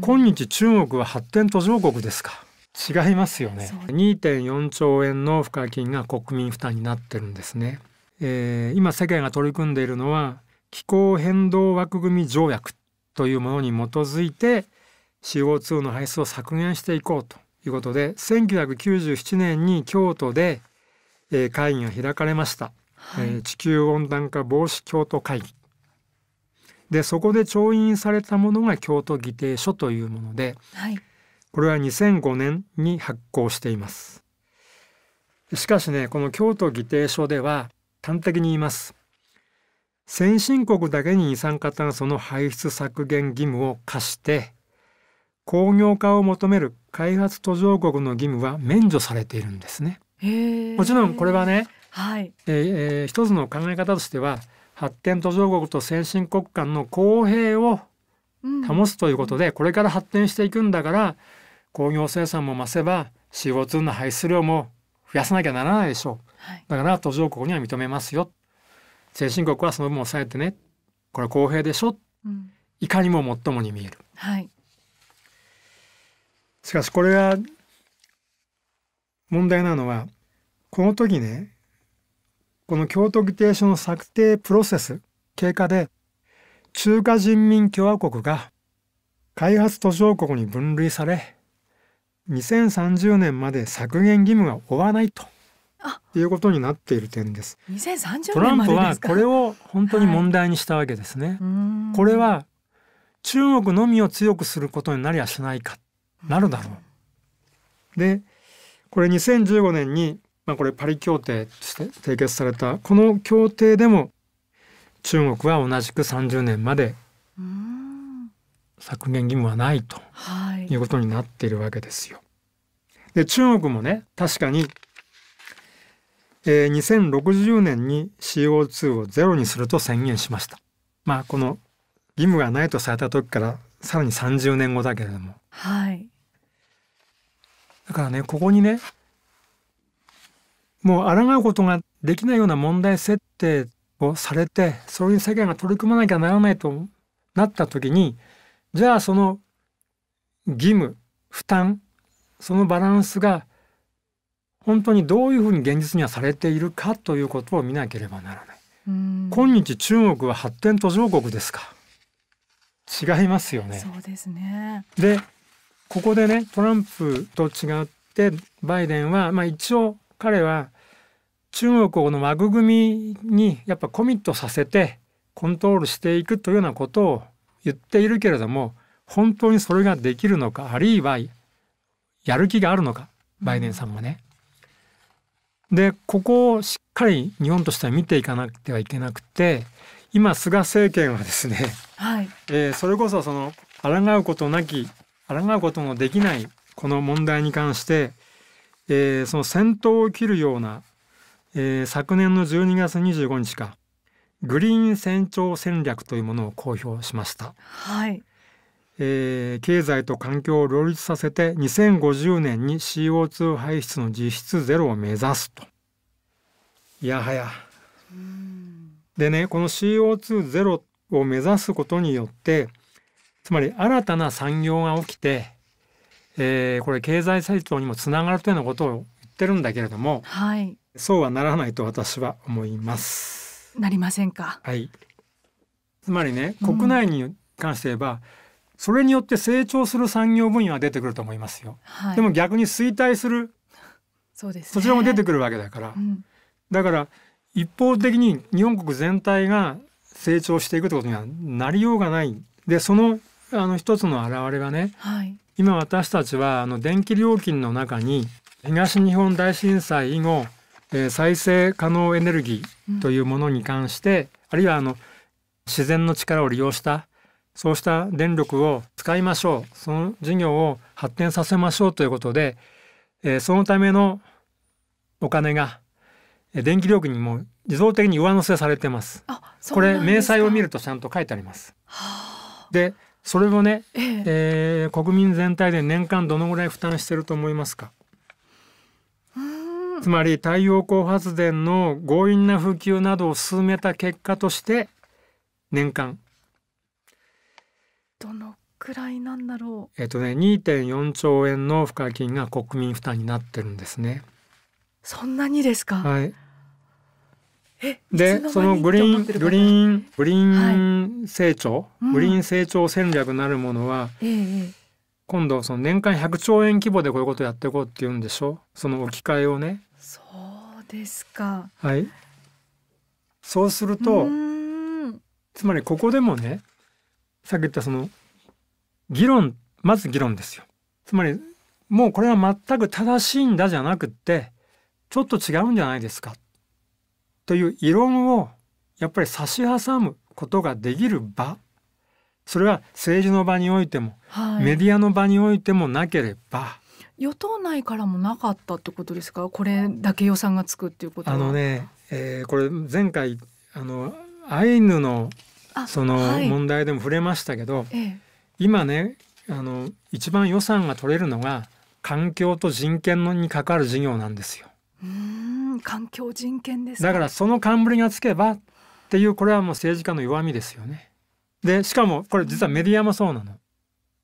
今日中国は発展途上国ですか違いますよね2.4兆円の付加金が国民負担になってるんですね、えー、今世界が取り組んでいるのは気候変動枠組み条約というものに基づいて CO2 の排出を削減していこうということで1997年に京都で、会議が開かれました、はい、えー、地球温暖化防止京都会議でそこで調印されたものが京都議定書というもので、はい、これは2005年に発行していますしかしねこの京都議定書では端的に言います先進国だけに二酸化炭素の排出削減義務を課して工業化を求める開発途上国の義務は免除されているんですねもちろんこれはね、はいえー、えー、一つの考え方としては発展途上国と先進国間の公平を保つということで、これから発展していくんだから工業生産も増せば CO2 の排出量も増やさなきゃならないでしょう、はい、だから途上国には認めますよ先進国はその分抑えてねこれ公平でしょ、うん、いかにも最もに見える、はい、しかしこれが問題なのはこの時ねこの京都議定書の策定プロセス経過で中華人民共和国が開発途上国に分類され2030年まで削減義務が負わないということになっている点です。ですトランプはこれを本当に問題にしたわけですね。はい、これは中国のみを強くすることになりやしないかなるだろう。でこれ2015年にまあ、これパリ協定として締結されたこの協定でも中国は同じく30年まで削減義務はないということになっているわけですよ。で中国もね確かに、えー、2060年に CO2 をゼロにすると宣言しました。まあこの義務がないとされた時からさらに30年後だけれども。はい、だからねここにねもう抗うことができないような問題設定をされてそれに世界が取り組まなきゃならないとなった時にじゃあその義務負担そのバランスが本当にどういうふうに現実にはされているかということを見なければならない。今日中国は発展途上国ですか違いますよね。そうですねでここでねトランプと違ってバイデンは、まあ、一応彼は中国をこの枠組みにやっぱコミットさせてコントロールしていくというようなことを言っているけれども本当にそれができるのかあるいはやる気があるのかバイデンさんもね。でここをしっかり日本としては見ていかなくてはいけなくて今菅政権はですね、はいえー、それこそその抗うことなき抗うことのできないこの問題に関して、えー、その先頭を切るようなえー、昨年の12月25日かグリーン成長戦略というものを公表しました、はいえー、経済と環境を両立させて2050年に CO2 排出の実質ゼロを目指すといやはやでねこの CO2 ゼロを目指すことによってつまり新たな産業が起きて、えー、これ経済成長にもつながるというようなことを言ってるんだけれども、はい、そうはならないと私は思いますなりませんかはいつまりね国内に関して言えば、うん、それによって成長する産業分野は出てくると思いますよ、はい、でも逆に衰退するそうです、ね、そちらも出てくるわけだから、うん、だから一方的に日本国全体が成長していくということにはなりようがないでそのあの一つの表れはね、はい、今私たちはあの電気料金の中に東日本大震災以後えー、再生可能エネルギーというものに関して、うん、あるいはあの自然の力を利用したそうした電力を使いましょうその事業を発展させましょうということで、えー、そのためのお金がえ電気料金にも自動的に上乗せされてますこれ明細を見るとちゃんと書いてあります。はあ、でそれをね、えええー、国民全体で年間どのぐらい負担してると思いますかつまり太陽光発電の強引な普及などを進めた結果として年間どのくらいなんだろうえっとね2.4兆円の付加金が国民負担になってるんですねそんなにですかはいでそのグリーングリーングリーン成長、はいグリーン成長戦略なるものは、ええ、今度その年間100兆円規模でこういうことやっていこうっていうんでしょその置き換えをねそうですか。はい。そうすると、つまりここでもね、さっき言ったその議論、まず議論ですよ。つまりもうこれは全く正しいんだじゃなくって、ちょっと違うんじゃないですか。という異論をやっぱり差し挟むことができる場。それは政治の場においても、はい、メディアの場においてもなければ与党内からもなかったってことですかこれだけ予算がつくっていうことあのね、えー、これ前回あのアイヌのその問題でも触れましたけど、はい今ねあの一番予算が取れるのが環境と人権のに関わる事業なんですよ。うん環境人権ですだからその冠がつけばっていうこれはもう政治家の弱みですよね。でしかもこれ実はメディアもそうなの。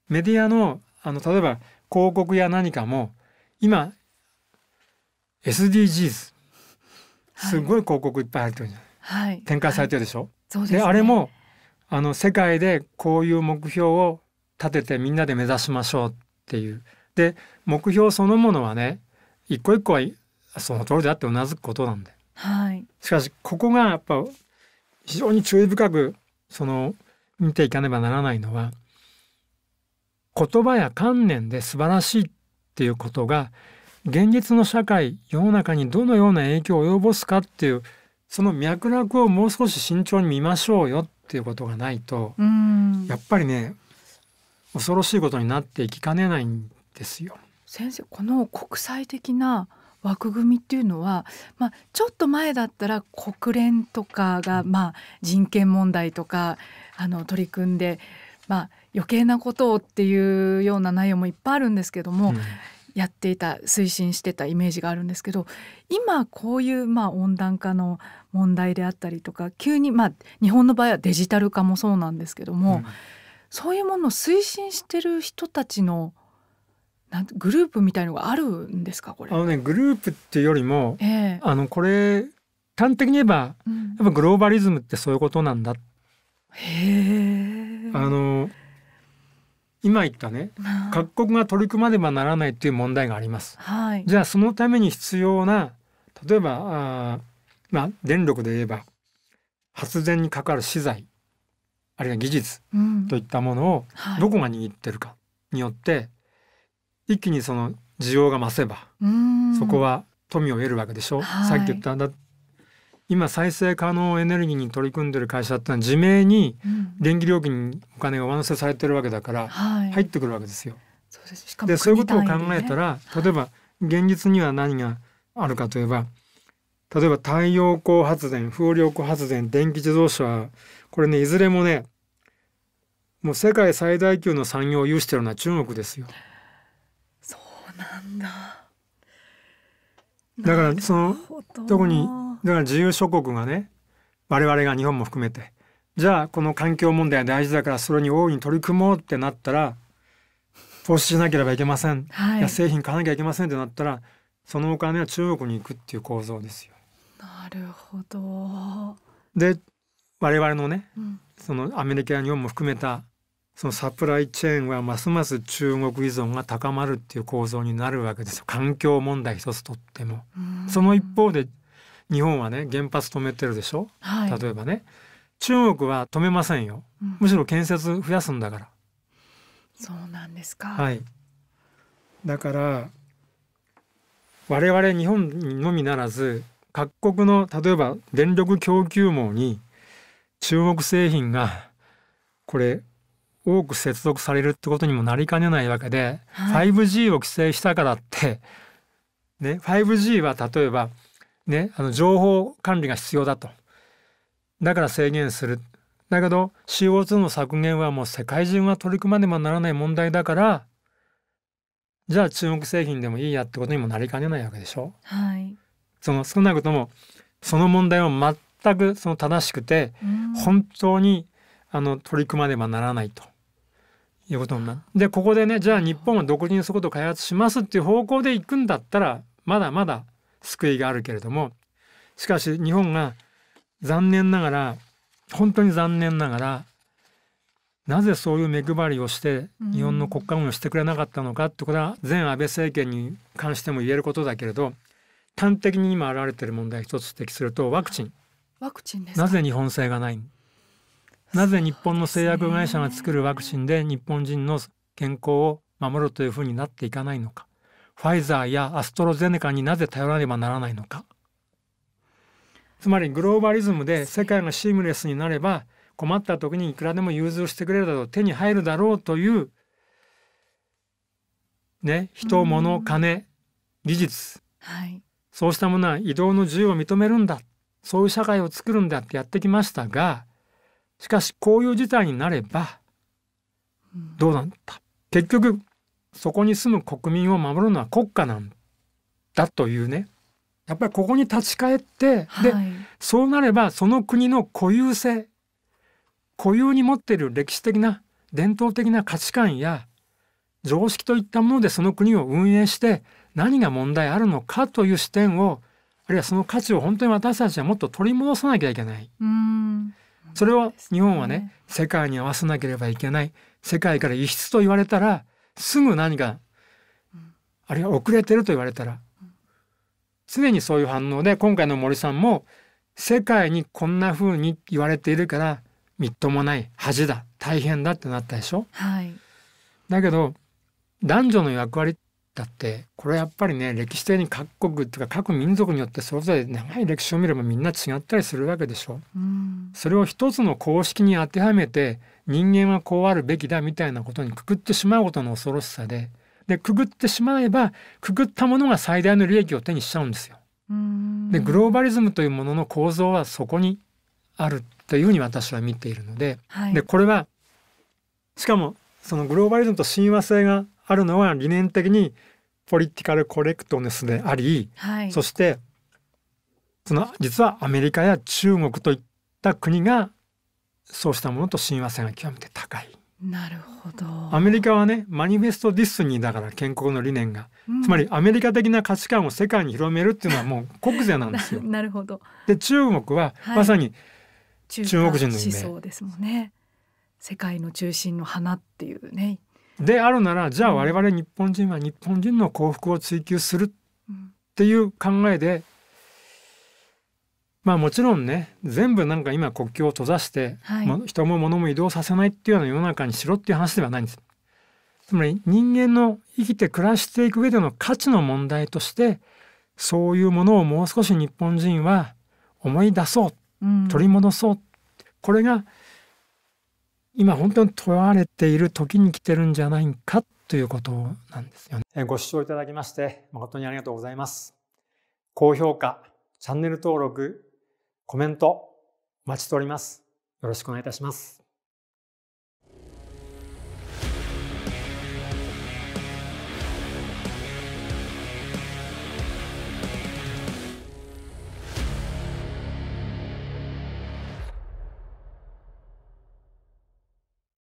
メディアのあの例えば広告や何かも今 SDGs すっごい広告いっぱい入ってるじゃない、はい、展開されてるでしょ、はい、で、ね、あれもあの世界でこういう目標を立ててみんなで目指しましょうっていうで目標そのものはね一個一個はその通りだってうなずくことなんで、はい、しかしここがやっぱ非常に注意深くその見ていかねばならないのは言葉や観念で素晴らしいっていうことが現実の社会世の中にどのような影響を及ぼすかっていうその脈絡をもう少し慎重に見ましょうよっていうことがないとやっぱりね恐ろしいことになっていきかねないんですよ。先生この国際的な枠組みっていうのは、まあ、ちょっと前だったら国連とかが、まあ、人権問題とかあの取り組んで、まあ、余計なことをっていうような内容もいっぱいあるんですけども、うん、やっていた推進してたイメージがあるんですけど今こういうまあ温暖化の問題であったりとか急にまあ日本の場合はデジタル化もそうなんですけども、うん、そういうものを推進してる人たちのなんグループみたいのがあるんですかこれあの、ね、グループっていうよりも、えー、あのこれ端的に言えば、うん、やっぱグローバリズムってそういうことなんだへえ。あの今言ったね各国が取り組まねばならないという問題があります。はい、じゃあそのために必要な例えばあ、まあ、電力で言えば発電にかかる資材あるいは技術といったものをどこが握ってるかによって、うんはい、一気にその需要が増せば、そこは富を得るわけでしょ、はい、さっき言っただ今再生可能エネルギーに取り組んでる会社ってのは自明に電気料金にお金が上乗せされてるわけだから入ってくるわけですよ。でそういうことを考えたら、例えば現実には何があるかといえば例えば太陽光発電風力発電電気自動車これねいずれもねもう世界最大級の産業を有しているのは中国ですよ。そうなんだだからその特にだから自由諸国がね我々が日本も含めてじゃあこの環境問題は大事だからそれに大いに取り組もうってなったら投資しなければいけません、はい、いや製品買わなきゃいけませんってなったらそのお金は中国に行くっていう構造ですよ。なるほどで我々のね、うん、そのアメリカや日本も含めたそのサプライチェーンはますます中国依存が高まるっていう構造になるわけですよ環境問題一つとっても。その一方で日本はね原発止めてるでしょ、はい、例えばね中国は止めませんよ、うん、むしろ建設増やすんだからそうなんですか、はい、だから我々日本のみならず各国の例えば電力供給網に中国製品がこれ多く接続されるってことにもなりかねないわけで、はい、5G を規制したからって、ね、5G は例えばね、あの情報管理が必要だとだから制限するだけど CO2 の削減はもう世界中が取り組まねばならない問題だからじゃあ中国製品でもいいやってことにもなりかねないわけでしょ。はい、その少なくともその問題は全くその正しくて、本当にあの取り組まねばならないということになる。でここでねじゃあ日本は独自にそこと開発しますっていう方向で行くんだったらまだまだ救いがあるけれどもしかし日本が残念ながら本当に残念ながらなぜそういう目配りをして日本の国家運営をしてくれなかったのかってこれは前安倍政権に関しても言えることだけれど端的に今現れている問題一つ指摘するとワクチンワクチンなぜ日本製がないなぜ日本の製薬会社が作るワクチンで日本人の健康を守るというふうになっていかないのかファイザーやアストロゼネカになぜ頼らねばならないのかつまりグローバリズムで世界がシームレスになれば困った時にいくらでも融通してくれるだろう手に入るだろうというね人物金技術、はい、そうしたものは移動の自由を認めるんだそういう社会を作るんだってやってきましたがしかしこういう事態になればどうなんだ結局そこに住む国民を守るのは国家なんだというねやっぱりここに立ち返って、はい、でそうなればその国の固有性固有に持っている歴史的な伝統的な価値観や常識といったものでその国を運営して何が問題あるのかという視点をあるいはその価値を本当に私たちはもっと取り戻さなきゃいけない。それを日本はね、ね、世界に合わせなければいけない世界から輸出と言われたらすぐ何か、あるいは遅れてると言われたら、常にそういう反応で今回の森さんも世界にこんな風に言われているからみっともない恥だ大変だってなったでしょ、はい、だけど男女の役割だってこれやっぱりね歴史的に各国っていうか各民族によってそれぞれ長い歴史を見ればみんな違ったりするわけでしょ、うん、それを一つの公式に当てはめて人間はこうあるべきだみたいなことにくくってしまうことの恐ろしさででくぐってしまえばくぐったものが最大の利益を手にしちゃうんですよ。でグローバリズムというものの構造はそこにあるというふうに私は見ているのではい、でこれはしかもそのグローバリズムと親和性があるのは理念的にポリティカルコレクトネスであり、はい、そしてその実はアメリカや中国といった国がそうしたものと親和性が極めて高い。なるほどアメリカはねマニフェスト・ディスニーだから建国の理念が、うん、つまりアメリカ的な価値観を世界に広めるっていうのはもう国 税なんですよ。なるほどで中国は、まさに中国人の夢思想ですもんね世界の中心の花っていうね。であるならじゃあ我々日本人は日本人の幸福を追求するっていう考えでまあもちろんね全部なんか今国境を閉ざして、はい、人も物も移動させないっていうような世の中にしろっていう話ではないんです。つまり人間の生きて暮らしていく上での価値の問題としてそういうものをもう少し日本人は思い出そう、取り戻そうこれが今本当に問われている時に来てるんじゃないかということなんですよね。ご視聴いただきまして誠にありがとうございます。高評価、チャンネル登録コメントお待ちしております。よろしくお願いいたします。